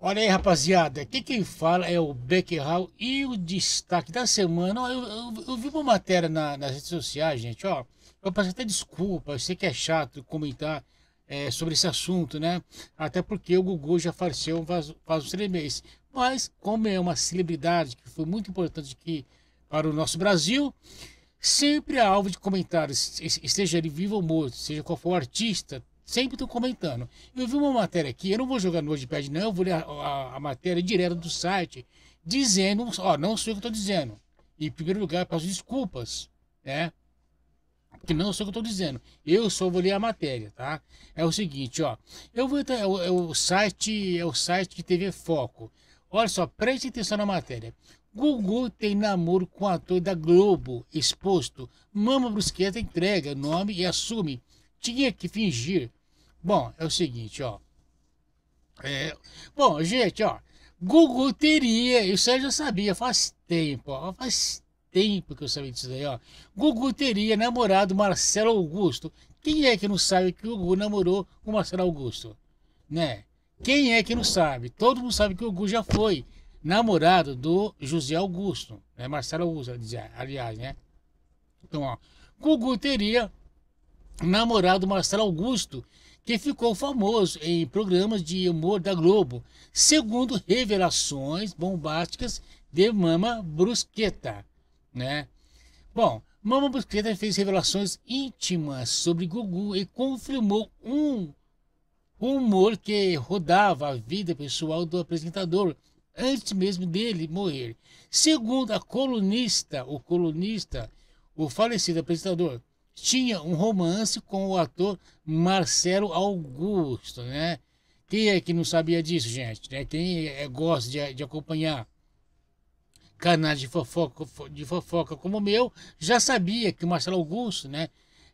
Olha aí, rapaziada, aqui quem fala é o Beckerhal e o destaque da semana. Eu, eu, eu vi uma matéria na, nas redes sociais, gente, ó. Eu peço até desculpa, eu sei que é chato comentar é, sobre esse assunto, né? Até porque o Gugu já faleceu faz, faz uns três meses. Mas, como é uma celebridade que foi muito importante aqui para o nosso Brasil, sempre é alvo de comentários, esteja ele vivo ou morto, seja qual for o artista, Sempre estão comentando. Eu vi uma matéria aqui, eu não vou jogar no Wordpad, não, eu vou ler a, a, a, matéria direto do site, dizendo, ó, não sei o que eu estou dizendo. E, em primeiro lugar, peço desculpas, né? que não sei o que eu estou dizendo. Eu só vou ler a matéria, tá? É o seguinte, ó. Eu vou entrar, é o, é o site, é o site de TV Foco. Olha só, preste atenção na matéria. Gugu tem namoro com o ator da Globo, exposto. Mama Brusqueta entrega nome e assume. Tinha que fingir Bom, é o seguinte, ó. É, bom, gente, ó. Google teria, isso aí eu já sabia faz tempo, ó, faz tempo que eu sabia disso daí, ó. Gugu teria namorado Marcelo Augusto. Quem é que não sabe que o Gugu namorou o Marcelo Augusto? Né? Quem é que não sabe? Todo mundo sabe que o Gugu já foi namorado do José Augusto, né? Marcelo Augusto, aliás, né? Então, ó, Gugu teria namorado Marcelo Augusto que ficou famoso em programas de humor da Globo, segundo revelações bombásticas de Mama Brusqueta, né? Bom, Mama Brusqueta fez revelações íntimas sobre Gugu e confirmou um humor que rodava a vida pessoal do apresentador antes mesmo dele morrer. Segundo a colunista, o colunista, o falecido apresentador tinha um romance com o ator Marcelo Augusto, né? Quem é que não sabia disso, gente? Né? Quem é, gosta de, de acompanhar canais de fofoca, de fofoca como o meu, já sabia que o Marcelo Augusto, né?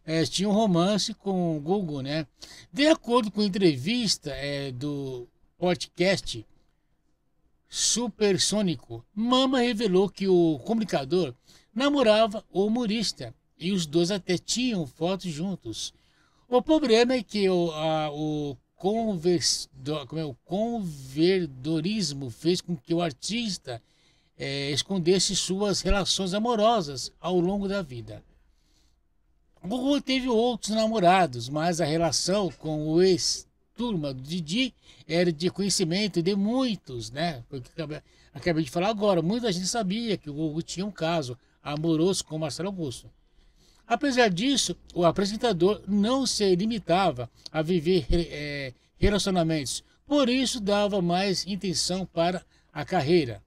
É, tinha um romance com o Google, né? De acordo com entrevista é, do podcast Supersônico, Mama revelou que o comunicador namorava o humorista e os dois até tinham fotos juntos. O problema é que o, a, o, convers, como é, o converdorismo fez com que o artista é, escondesse suas relações amorosas ao longo da vida. Gugu teve outros namorados, mas a relação com o ex-turma do Didi era de conhecimento de muitos, né? Porque acabei de falar agora, muita gente sabia que o Gugu tinha um caso amoroso com Marcelo Augusto. Apesar disso, o apresentador não se limitava a viver é, relacionamentos, por isso dava mais intenção para a carreira.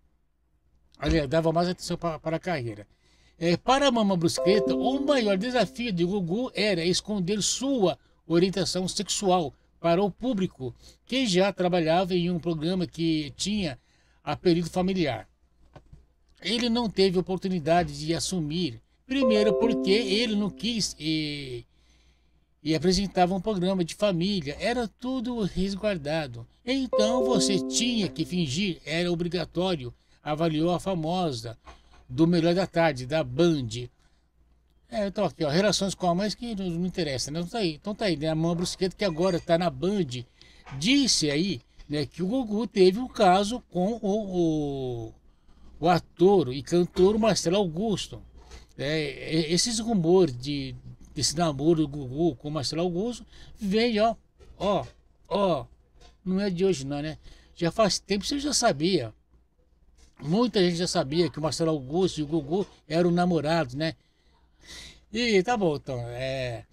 Aliás, dava mais atenção para, para a carreira. É, para a Mama Brusqueta, o maior desafio de Gugu era esconder sua orientação sexual para o público, que já trabalhava em um programa que tinha apelido familiar. Ele não teve oportunidade de assumir Primeiro, porque ele não quis e, e apresentava um programa de família, era tudo resguardado. Então você tinha que fingir, era obrigatório, avaliou a famosa do Melhor da Tarde, da Band. É, então aqui, ó, relações com a mãe que não, não interessa, né? Não tá aí. Então tá aí, né? A mãe Brusqueta, que agora tá na Band, disse aí, né, que o Gugu teve um caso com o, o, o ator e cantor Marcelo Augusto. É, esses rumores de, desse namoro do Gugu com o Marcelo Augusto veio, ó, ó, ó. Não é de hoje, não, né? Já faz tempo que você já sabia. Muita gente já sabia que o Marcelo Augusto e o Gugu eram namorados, né? E tá bom, então. É...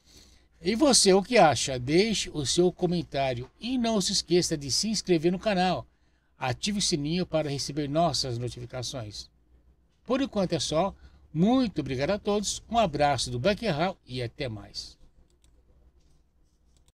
E você, o que acha? Deixe o seu comentário e não se esqueça de se inscrever no canal. Ative o sininho para receber nossas notificações. Por enquanto é só. Muito obrigado a todos, um abraço do Hall e até mais.